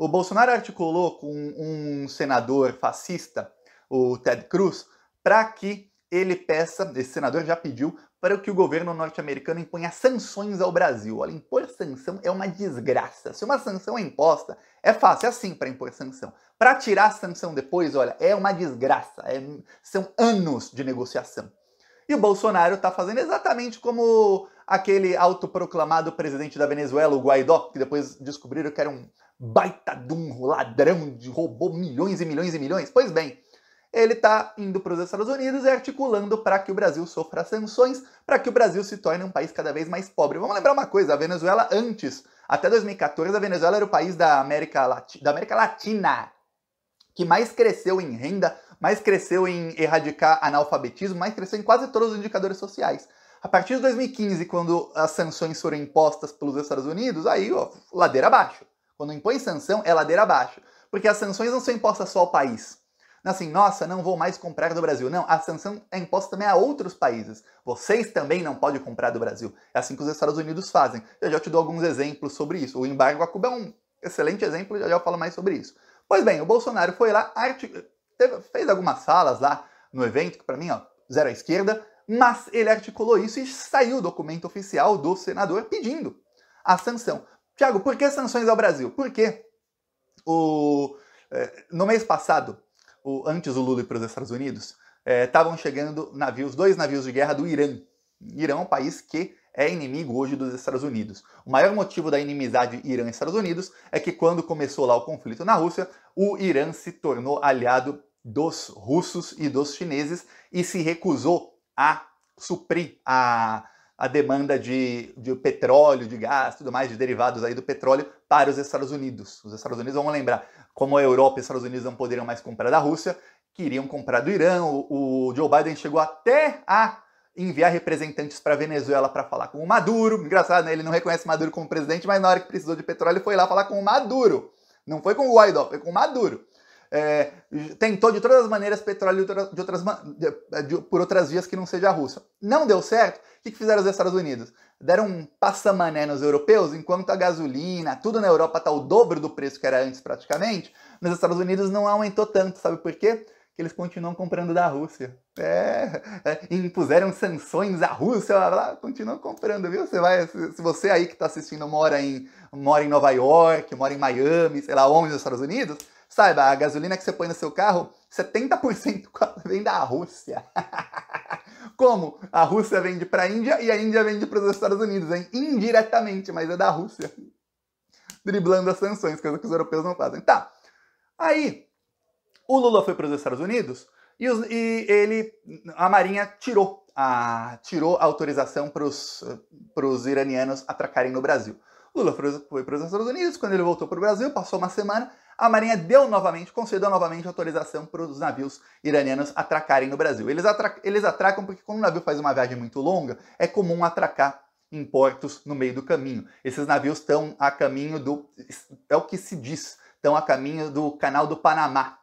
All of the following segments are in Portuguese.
O Bolsonaro articulou com um senador fascista, o Ted Cruz, para que ele peça, esse senador já pediu, para que o governo norte-americano imponha sanções ao Brasil. Olha, impor sanção é uma desgraça. Se uma sanção é imposta, é fácil, é assim para impor sanção. Para tirar a sanção depois, olha, é uma desgraça. É, são anos de negociação. E o Bolsonaro está fazendo exatamente como aquele autoproclamado presidente da Venezuela, o Guaidó, que depois descobriram que era um baita de ladrão, ladrão, roubou milhões e milhões e milhões. Pois bem, ele está indo para os Estados Unidos e articulando para que o Brasil sofra sanções, para que o Brasil se torne um país cada vez mais pobre. Vamos lembrar uma coisa: a Venezuela, antes, até 2014, a Venezuela era o país da América, Lati da América Latina que mais cresceu em renda, mais cresceu em erradicar analfabetismo, mais cresceu em quase todos os indicadores sociais. A partir de 2015, quando as sanções foram impostas pelos Estados Unidos, aí, ó, ladeira abaixo. Quando impõe sanção, é ladeira abaixo. Porque as sanções não são impostas só ao país. Assim, nossa, não vou mais comprar do Brasil. Não, a sanção é imposta também a outros países. Vocês também não podem comprar do Brasil. É assim que os Estados Unidos fazem. Eu já te dou alguns exemplos sobre isso. O embargo a Cuba é um excelente exemplo, já já eu falo mais sobre isso. Pois bem, o Bolsonaro foi lá, artic... Teve, fez algumas falas lá no evento, que para mim, ó, zero à esquerda, mas ele articulou isso e saiu o documento oficial do senador pedindo a sanção. Tiago, por que sanções ao Brasil? Porque o, eh, no mês passado, o, antes do Lula ir para os Estados Unidos, estavam eh, é, chegando navios, dois navios de guerra do Irã. Irã é um país que é inimigo hoje dos Estados Unidos. O maior motivo da inimizade Irã e Estados Unidos é que quando começou lá o conflito na Rússia, o Irã se tornou aliado dos russos e dos chineses e se recusou a suprir a, a demanda de, de petróleo, de gás, tudo mais, de derivados aí do petróleo para os Estados Unidos. Os Estados Unidos, vamos lembrar, como a Europa e os Estados Unidos não poderiam mais comprar da Rússia, queriam comprar do Irã. O, o Joe Biden chegou até a enviar representantes para a Venezuela para falar com o Maduro. Engraçado, né? Ele não reconhece Maduro como presidente, mas na hora que precisou de petróleo, foi lá falar com o Maduro. Não foi com o Guaidó, foi com o Maduro é, tentou de todas as maneiras petróleo de outras, de, é, de, por outras vias que não seja a Rússia. Não deu certo. O que, fizeram os Estados Unidos? Deram um passamané nos europeus, enquanto a gasolina, tudo na Europa está o dobro do preço que era antes praticamente. Nos Estados Unidos não aumentou tanto, sabe por quê? que eles continuam comprando da Rússia. É, é impuseram sanções à Rússia, lá, lá, continuam comprando, viu? Você vai, se, se você aí que está assistindo mora em, mora em Nova York, mora em Miami, sei lá onde, nos Estados Unidos, Saiba, a gasolina que você põe no seu carro, 70% vem da Rússia. Como? A Rússia vende para a Índia e a Índia vende para os Estados Unidos, hein? indiretamente, mas é da Rússia. Driblando as sanções, coisa que os europeus não fazem. Tá. Aí, o Lula foi para os Estados Unidos e, os, e ele, a Marinha tirou a, tirou a autorização para os iranianos atracarem no Brasil. Lula foi para os Estados Unidos, quando ele voltou para o Brasil, passou uma semana, a Marinha deu novamente, concedeu novamente autorização para os navios iranianos atracarem no Brasil. Eles, eles atracam porque quando um navio faz uma viagem muito longa, é comum atracar em portos no meio do caminho. Esses navios estão a caminho do. É o que se diz, estão a caminho do canal do Panamá.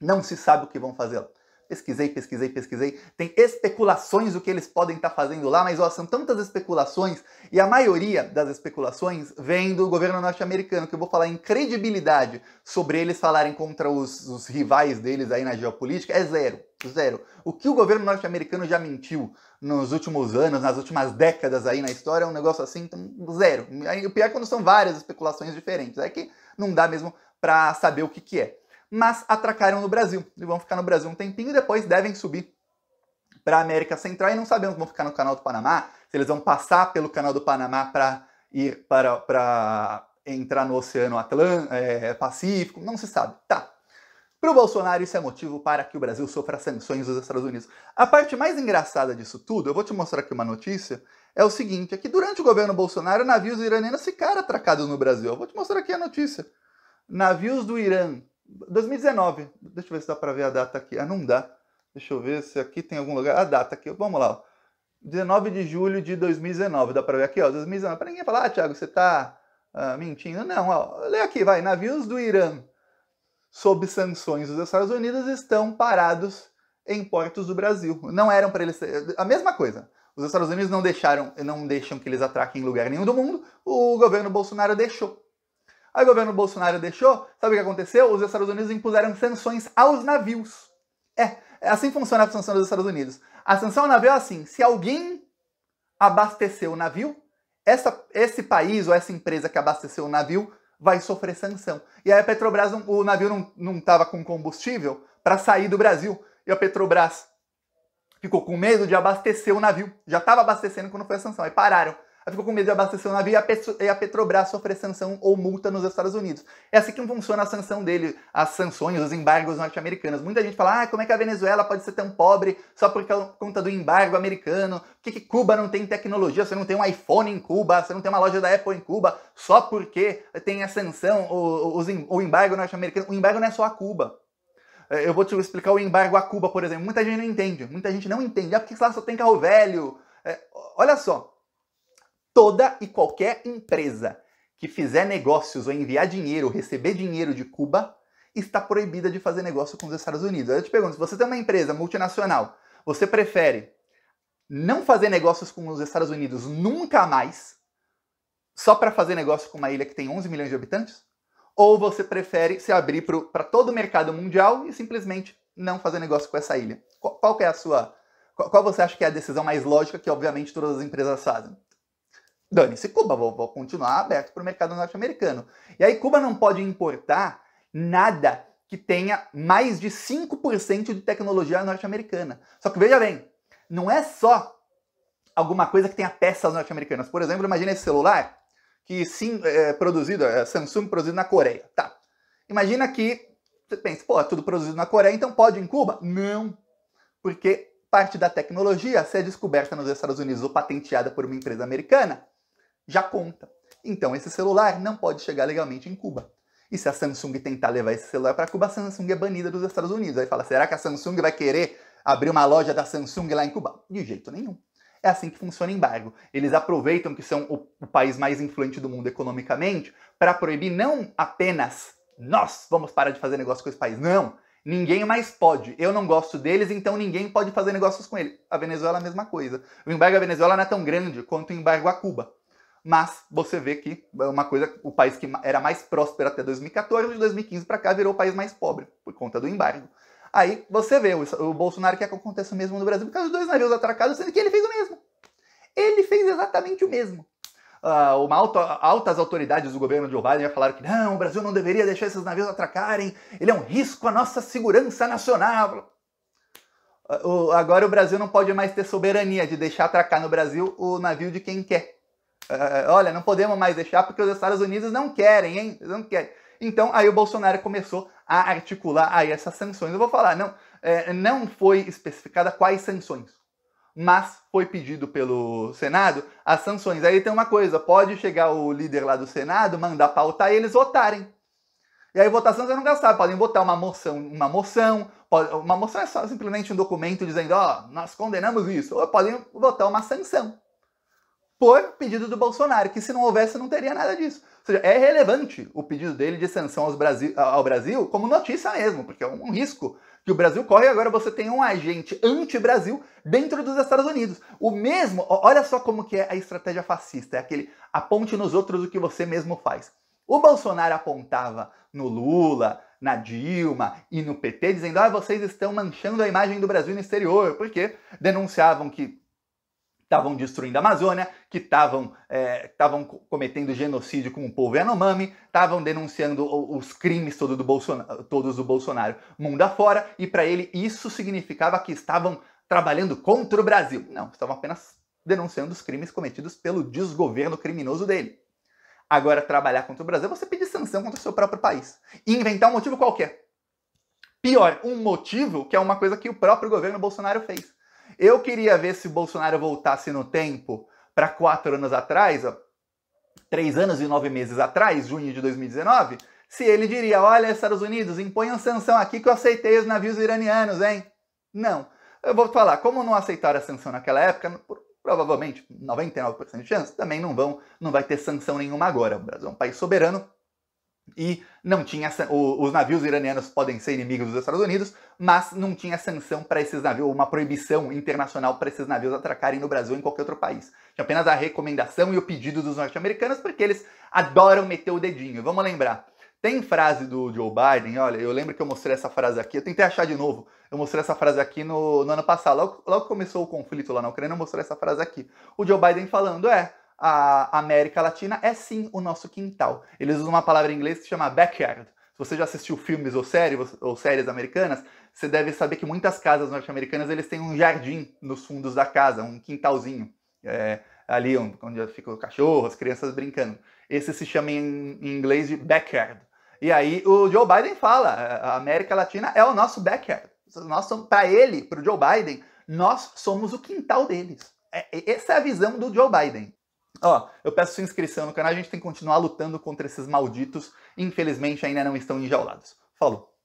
Não se sabe o que vão fazer lá pesquisei, pesquisei, pesquisei. Tem especulações do que eles podem estar tá fazendo lá, mas ó, são tantas especulações e a maioria das especulações vem do governo norte-americano, que eu vou falar em credibilidade sobre eles falarem contra os, os rivais deles aí na geopolítica é zero. Zero. O que o governo norte-americano já mentiu nos últimos anos, nas últimas décadas aí na história, é um negócio assim, então, zero. O pior é quando são várias especulações diferentes. É que não dá mesmo para saber o que, que é mas atracaram no Brasil. E vão ficar no Brasil um tempinho e depois devem subir para a América Central. E não sabemos se vão ficar no Canal do Panamá, se eles vão passar pelo Canal do Panamá para ir para, para entrar no Oceano Atlântico, é, Pacífico, não se sabe. Tá. Para o Bolsonaro, isso é motivo para que o Brasil sofra sanções dos Estados Unidos. A parte mais engraçada disso tudo, eu vou te mostrar aqui uma notícia, é o seguinte: é que durante o governo Bolsonaro, navios iranianos ficaram atracados no Brasil. Eu vou te mostrar aqui a notícia. Navios do Irã 2019. Deixa eu ver se dá para ver a data aqui. Ah, não dá. Deixa eu ver se aqui tem algum lugar. A data aqui, vamos lá. Ó. 19 de julho de 2019. Dá para ver aqui, ó. 2019. Para ninguém falar, ah, Thiago, você está ah, mentindo. Não, ó. Lê aqui, vai. Navios do Irã sob sanções dos Estados Unidos estão parados em portos do Brasil. Não eram para eles. A mesma coisa. Os Estados Unidos não deixaram, não deixam que eles atraquem em lugar nenhum do mundo. O governo Bolsonaro deixou. Aí o governo Bolsonaro deixou, sabe o que aconteceu? Os Estados Unidos impuseram sanções aos navios. É, é assim funciona a sanção dos Estados Unidos. A sanção ao navio é assim: se alguém abasteceu o navio, essa, esse país ou essa empresa que abasteceu o navio vai sofrer sanção. E aí a Petrobras, o navio não estava com combustível para sair do Brasil. E a Petrobras ficou com medo de abastecer o navio. Já estava abastecendo quando foi a sanção. Aí pararam ela ficou com medo de abastecer o navio e a, Petrobras sofrer sanção ou multa nos Estados Unidos. É assim que funciona a sanção dele, as sanções, os embargos norte-americanos. Muita gente fala, ah, como é que a Venezuela pode ser tão pobre só por conta do embargo americano? Por que, que Cuba não tem tecnologia? Você não tem um iPhone em Cuba, você não tem uma loja da Apple em Cuba, só porque tem a sanção, o, o, o embargo norte-americano. O embargo não é só a Cuba. É, eu vou te explicar o embargo a Cuba, por exemplo. Muita gente não entende. Muita gente não entende. Ah, por que lá só tem carro velho? É, olha só, toda e qualquer empresa que fizer negócios ou enviar dinheiro, ou receber dinheiro de Cuba, está proibida de fazer negócio com os Estados Unidos. eu te pergunto, se você tem uma empresa multinacional, você prefere não fazer negócios com os Estados Unidos nunca mais, só para fazer negócio com uma ilha que tem 11 milhões de habitantes? Ou você prefere se abrir para todo o mercado mundial e simplesmente não fazer negócio com essa ilha? Qual, qual é a sua. Qual, qual você acha que é a decisão mais lógica que, obviamente, todas as empresas fazem? dane-se Cuba, vou, vou continuar aberto para o mercado norte-americano. E aí Cuba não pode importar nada que tenha mais de 5% de tecnologia norte-americana. Só que veja bem, não é só alguma coisa que tenha peças norte-americanas. Por exemplo, imagine esse celular que sim, é produzido, é Samsung produzido na Coreia. Tá. Imagina que você pensa, pô, é tudo produzido na Coreia, então pode em Cuba? Não. Porque parte da tecnologia, se é descoberta nos Estados Unidos ou patenteada por uma empresa americana, já conta. Então esse celular não pode chegar legalmente em Cuba. E se a Samsung tentar levar esse celular para Cuba, a Samsung é banida dos Estados Unidos. Aí fala, será que a Samsung vai querer abrir uma loja da Samsung lá em Cuba? De jeito nenhum. É assim que funciona embargo. Eles aproveitam que são o, o país mais influente do mundo economicamente para proibir não apenas nós vamos parar de fazer negócio com esse país. Não! Ninguém mais pode. Eu não gosto deles, então ninguém pode fazer negócios com ele. A Venezuela é a mesma coisa. O embargo à Venezuela não é tão grande quanto o embargo a Cuba mas você vê que é uma coisa, o país que era mais próspero até 2014, de 2015 para cá virou o país mais pobre, por conta do embargo. Aí você vê, o, o Bolsonaro quer que aconteça o mesmo no Brasil, por causa dos dois navios atracados, sendo que ele fez o mesmo. Ele fez exatamente o mesmo. Uh, uma altas autoridades do governo de Joe Biden já falaram que não, o Brasil não deveria deixar esses navios atracarem, ele é um risco à nossa segurança nacional. Uh, agora o Brasil não pode mais ter soberania de deixar atracar no Brasil o navio de quem quer. Uh, olha, não podemos mais deixar porque os Estados Unidos não querem, hein? Não querem. Então, aí o Bolsonaro começou a articular aí essas sanções. Eu vou falar, não, é, não foi especificada quais sanções, mas foi pedido pelo Senado as sanções. Aí tem uma coisa, pode chegar o líder lá do Senado, mandar pautar e eles votarem. E aí votação você não gastar, podem votar uma moção, uma moção, pode, uma moção é só simplesmente um documento dizendo, ó, oh, nós condenamos isso, ou podem votar uma sanção por pedido do Bolsonaro, que se não houvesse não teria nada disso. Ou seja, é relevante o pedido dele de sanção ao Brasil como notícia mesmo, porque é um risco que o Brasil corre e agora você tem um agente anti-Brasil dentro dos Estados Unidos. O mesmo, olha só como que é a estratégia fascista, é aquele aponte nos outros o que você mesmo faz. O Bolsonaro apontava no Lula, na Dilma e no PT, dizendo: ah, vocês estão manchando a imagem do Brasil no exterior, porque denunciavam que estavam destruindo a Amazônia, que estavam é, cometendo genocídio com o povo Yanomami, estavam denunciando os crimes todo do Bolsonaro, todos do Bolsonaro mundo afora, e para ele isso significava que estavam trabalhando contra o Brasil. Não, estavam apenas denunciando os crimes cometidos pelo desgoverno criminoso dele. Agora, trabalhar contra o Brasil é você pedir sanção contra o seu próprio país. E inventar um motivo qualquer. Pior, um motivo que é uma coisa que o próprio governo Bolsonaro fez eu queria ver se Bolsonaro voltasse no tempo para quatro anos atrás, ó, três anos e nove meses atrás, junho de 2019, se ele diria: Olha, Estados Unidos, imponham sanção aqui que eu aceitei os navios iranianos, hein? Não. Eu vou falar, como não aceitaram a sanção naquela época, provavelmente 99% de chance, também não vão, não vai ter sanção nenhuma agora. O Brasil é um país soberano, e não tinha os navios iranianos podem ser inimigos dos Estados Unidos, mas não tinha sanção para esses navios, uma proibição internacional para esses navios atracarem no Brasil ou em qualquer outro país. Tinha apenas a recomendação e o pedido dos norte-americanos porque eles adoram meter o dedinho. Vamos lembrar. Tem frase do Joe Biden, olha, eu lembro que eu mostrei essa frase aqui, eu tentei achar de novo, eu mostrei essa frase aqui no, no ano passado, logo, logo começou o conflito lá na Ucrânia, eu mostrei essa frase aqui. O Joe Biden falando, é, a América Latina é sim o nosso quintal. Eles usam uma palavra em inglês que se chama backyard. Se você já assistiu filmes ou séries, ou séries americanas, você deve saber que muitas casas norte-americanas eles têm um jardim nos fundos da casa, um quintalzinho. É, ali onde fica o cachorro, as crianças brincando. Esse se chama em inglês de backyard. E aí o Joe Biden fala, é, a América Latina é o nosso backyard. Nós somos para ele, para o Joe Biden, nós somos o quintal deles. É, essa é a visão do Joe Biden. Ó, eu peço sua inscrição no canal, a gente tem que continuar lutando contra esses malditos. Infelizmente ainda não estão enjaulados. Falou!